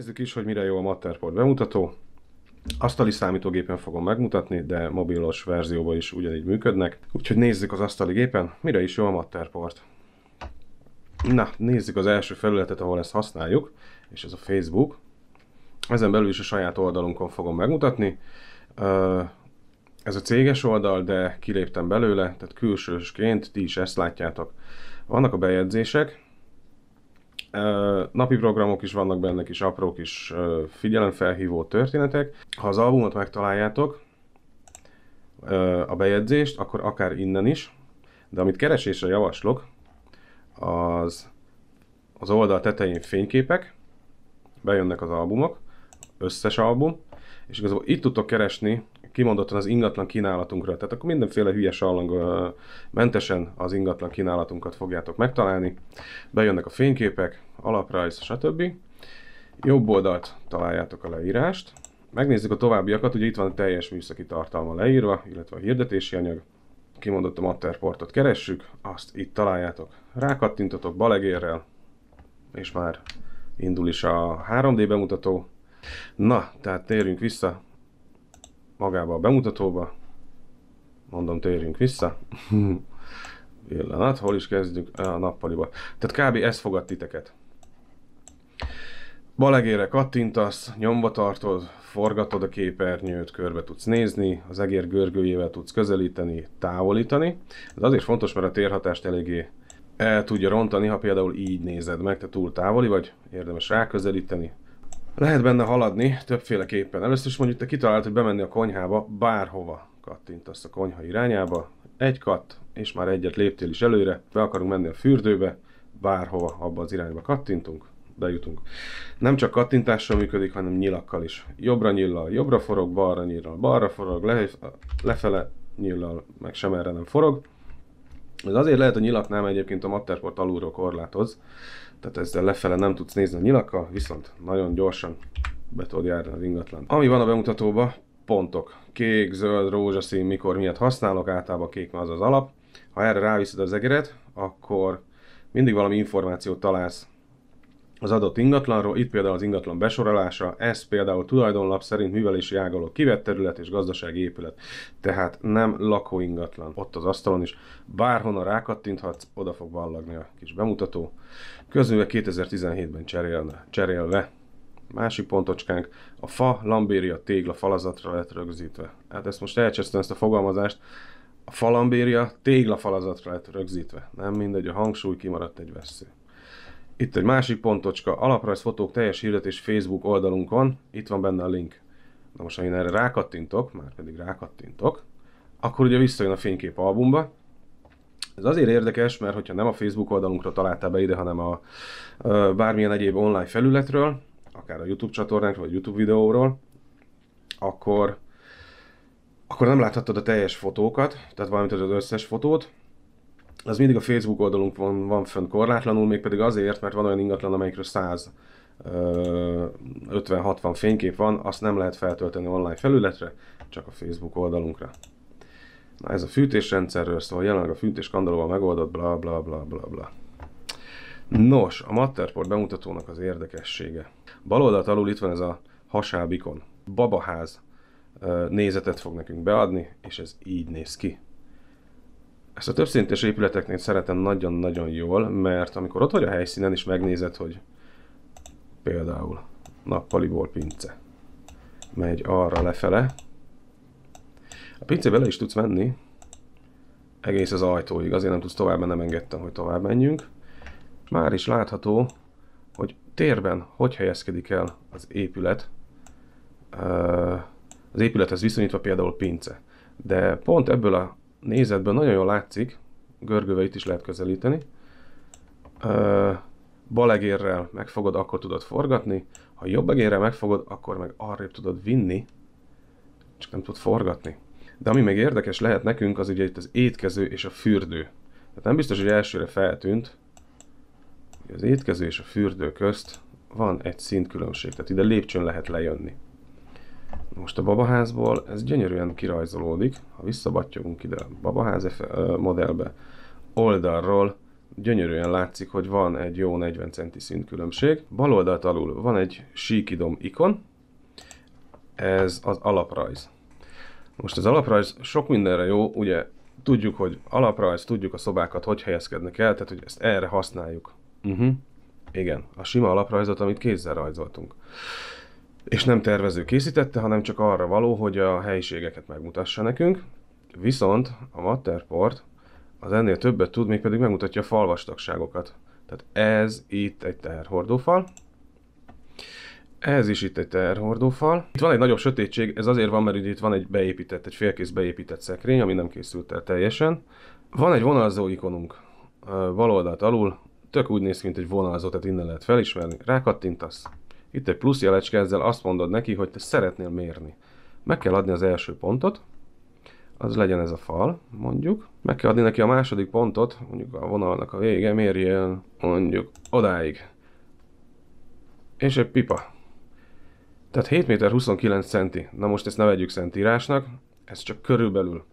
Nézzük is, hogy mire jó a Matterport bemutató. Asztali számítógépen fogom megmutatni, de mobilos verzióban is ugyanígy működnek. Úgyhogy nézzük az asztali gépen, mire is jó a Matterport. Na, nézzük az első felületet, ahol ezt használjuk, és ez a Facebook. Ezen belül is a saját oldalunkon fogom megmutatni. Ez a céges oldal, de kiléptem belőle, tehát külsősként ti is ezt látjátok. Vannak a bejegyzések, Napi programok is vannak benne, kis apró kis figyelemfelhívó történetek. Ha az albumot megtaláljátok, a bejegyzést, akkor akár innen is, de amit keresésre javaslok, az az oldal tetején fényképek, bejönnek az albumok, összes album, és igazából itt tudtok keresni kimondottan az ingatlan kínálatunkra. Tehát akkor mindenféle hülyes allang mentesen az ingatlan kínálatunkat fogjátok megtalálni. Bejönnek a fényképek, alaprajz, stb. Jobb oldalt találjátok a leírást. Megnézzük a továbbiakat, ugye itt van a teljes műszaki tartalma leírva, illetve a hirdetési anyag. Kimondott a Matterportot keressük, azt itt találjátok. Rákattintotok balegérrel, és már indul is a 3D bemutató. Na, tehát térjünk vissza magába a bemutatóba. Mondom, térjünk vissza. Pillanat, hol is kezdjük? A nappaliba. Tehát kb. ez fogad titeket. Balegére kattintasz, nyomba tartod, forgatod a képernyőt, körbe tudsz nézni, az egér görgőjével tudsz közelíteni, távolítani. Ez azért fontos, mert a térhatást eléggé el tudja rontani, ha például így nézed meg, te túl távoli vagy, érdemes ráközelíteni, lehet benne haladni többféleképpen. Először is mondjuk te kitalált, hogy bemenni a konyhába bárhova kattintasz a konyha irányába, egy katt, és már egyet léptél is előre, be akarunk menni a fürdőbe, bárhova abba az irányba kattintunk, bejutunk. Nem csak kattintással működik, hanem nyilakkal is. Jobbra nyillal, jobbra forog, balra nyillal, balra forog, le, lefele nyillal, meg sem erre nem forog. Ez azért lehet a nyilaknál, egyébként a Matterport alulról korlátoz, tehát ezzel lefele nem tudsz nézni a nyilakkal, viszont nagyon gyorsan be tudod járni az ingatlan. Ami van a bemutatóban, pontok. Kék, zöld, rózsaszín, mikor miatt használok, általában kék az az alap. Ha erre ráviszed az egeret, akkor mindig valami információt találsz az adott ingatlanról, itt például az ingatlan besorolása, ez például tulajdonlap szerint művelési ágaló kivett terület és gazdasági épület, tehát nem ingatlan Ott az asztalon is, bárhonnan rákattinthatsz, oda fog ballagni a kis bemutató. Közműve 2017-ben cserélne, cserélve. Másik pontocskánk, a fa, lambéria, tégla falazatra lett rögzítve. Hát ezt most elcsesztem ezt a fogalmazást, a falambéria tégla falazatra lett rögzítve. Nem mindegy, a hangsúly kimaradt egy vesző. Itt egy másik pontocska, fotók teljes hirdetés Facebook oldalunkon, itt van benne a link. Na most, ha én erre rákattintok, már pedig rákattintok, akkor ugye visszajön a fénykép albumba. Ez azért érdekes, mert hogyha nem a Facebook oldalunkra találtál be ide, hanem a, a bármilyen egyéb online felületről, akár a YouTube csatornánkról, vagy YouTube videóról, akkor, akkor nem láthatod a teljes fotókat, tehát valamint az összes fotót, az mindig a Facebook oldalunk van, van fönn korlátlanul, mégpedig azért, mert van olyan ingatlan, amelyikről 100 50-60 fénykép van, azt nem lehet feltölteni online felületre, csak a Facebook oldalunkra. Na ez a fűtésrendszerről szól, jelenleg a fűtés kandalóval megoldott, bla bla bla bla bla. Nos, a Matterport bemutatónak az érdekessége. Bal oldalt alul itt van ez a hasábikon. Babaház nézetet fog nekünk beadni, és ez így néz ki. Ezt a többszintes épületeknél szeretem nagyon-nagyon jól, mert amikor ott vagy a helyszínen és megnézed, hogy például nappaliból pince megy arra lefele, a pince bele is tudsz menni, egész az ajtóig, azért nem tudsz tovább, mert nem engedtem, hogy tovább menjünk. Már is látható, hogy térben hogy helyezkedik el az épület, az épülethez viszonyítva például pince. De pont ebből a nézetből nagyon jól látszik, görgővel itt is lehet közelíteni. Balegérrel megfogod, akkor tudod forgatni, ha jobb egérrel megfogod, akkor meg arrébb tudod vinni, csak nem tud forgatni. De ami még érdekes lehet nekünk, az ugye itt az étkező és a fürdő. Tehát nem biztos, hogy elsőre feltűnt, hogy az étkező és a fürdő közt van egy szintkülönbség, tehát ide lépcsőn lehet lejönni most a babaházból ez gyönyörűen kirajzolódik, ha visszabattyogunk ide a babaház modellbe, oldalról gyönyörűen látszik, hogy van egy jó 40 centi színkülönbség. Bal oldalt alul van egy síkidom ikon, ez az alaprajz. Most az alaprajz sok mindenre jó, ugye tudjuk, hogy alaprajz, tudjuk a szobákat, hogy helyezkednek el, tehát hogy ezt erre használjuk. Uh-huh. Igen, a sima alaprajzot, amit kézzel rajzoltunk és nem tervező készítette, hanem csak arra való, hogy a helyiségeket megmutassa nekünk. Viszont a Matterport az ennél többet tud, még pedig megmutatja a falvastagságokat. Tehát ez itt egy teherhordófal. Ez is itt egy teherhordófal. Itt van egy nagyobb sötétség, ez azért van, mert itt van egy beépített, egy félkész beépített szekrény, ami nem készült el teljesen. Van egy vonalzó ikonunk bal oldalt alul, tök úgy néz ki, mint egy vonalzó, tehát innen lehet felismerni. Rákattintasz, itt egy plusz jelecske, ezzel azt mondod neki, hogy te szeretnél mérni. Meg kell adni az első pontot, az legyen ez a fal, mondjuk. Meg kell adni neki a második pontot, mondjuk a vonalnak a vége, mérjél mondjuk odáig. És egy pipa. Tehát 7 méter 29 centi. Na most ezt ne vegyük szentírásnak, ez csak körülbelül.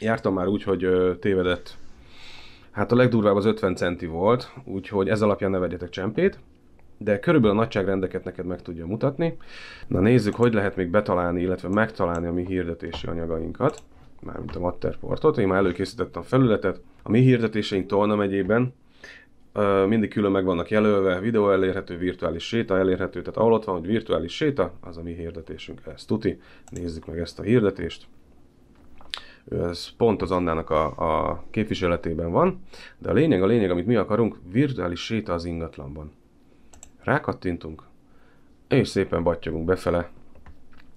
Jártam már úgy, hogy ö, tévedett. Hát a legdurvább az 50 centi volt, úgyhogy ez alapján ne vegyetek csempét de körülbelül a nagyságrendeket neked meg tudja mutatni. Na nézzük, hogy lehet még betalálni, illetve megtalálni a mi hirdetési anyagainkat, mármint a Matterportot. Én már előkészítettem felületet. A mi hirdetéseink Tolna megyében mindig külön meg vannak jelölve, videó elérhető, virtuális séta elérhető, tehát ahol ott van, hogy virtuális séta, az a mi hirdetésünk, ez tuti. Nézzük meg ezt a hirdetést ez pont az Annának a, a képviseletében van, de a lényeg, a lényeg, amit mi akarunk, virtuális séta az ingatlanban. Rákattintunk, és szépen battyogunk befele,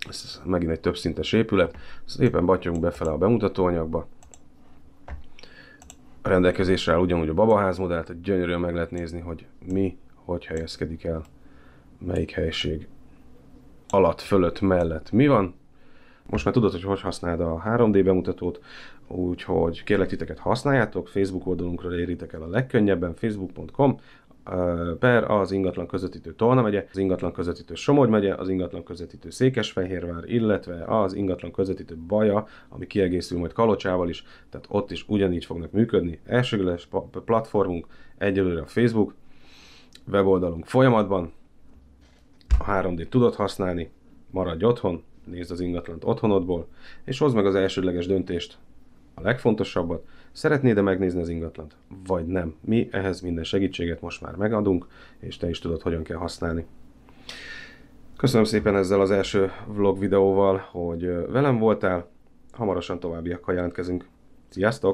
ez megint egy többszintes épület, szépen battyogunk befele a bemutatóanyagba, a rendelkezésre áll ugyanúgy a babaház modellt, gyönyörűen meg lehet nézni, hogy mi, hogy helyezkedik el, melyik helység alatt, fölött, mellett mi van. Most már tudod, hogy hogy használd a 3D bemutatót, úgyhogy kérlek titeket használjátok, Facebook oldalunkra éritek el a legkönnyebben, facebook.com per az ingatlan közvetítő Tolna megye, az ingatlan közvetítő Somogy megye, az ingatlan közvetítő Székesfehérvár, illetve az ingatlan közvetítő Baja, ami kiegészül majd Kalocsával is, tehát ott is ugyanígy fognak működni. Elsőleges platformunk egyelőre a Facebook, weboldalunk folyamatban, a 3D tudod használni, maradj otthon, nézd az ingatlant otthonodból, és hozd meg az elsődleges döntést, a legfontosabbat, szeretnéd-e megnézni az ingatlant, vagy nem. Mi ehhez minden segítséget most már megadunk, és te is tudod, hogyan kell használni. Köszönöm szépen ezzel az első vlog videóval, hogy velem voltál, hamarosan továbbiakkal jelentkezünk. Sziasztok!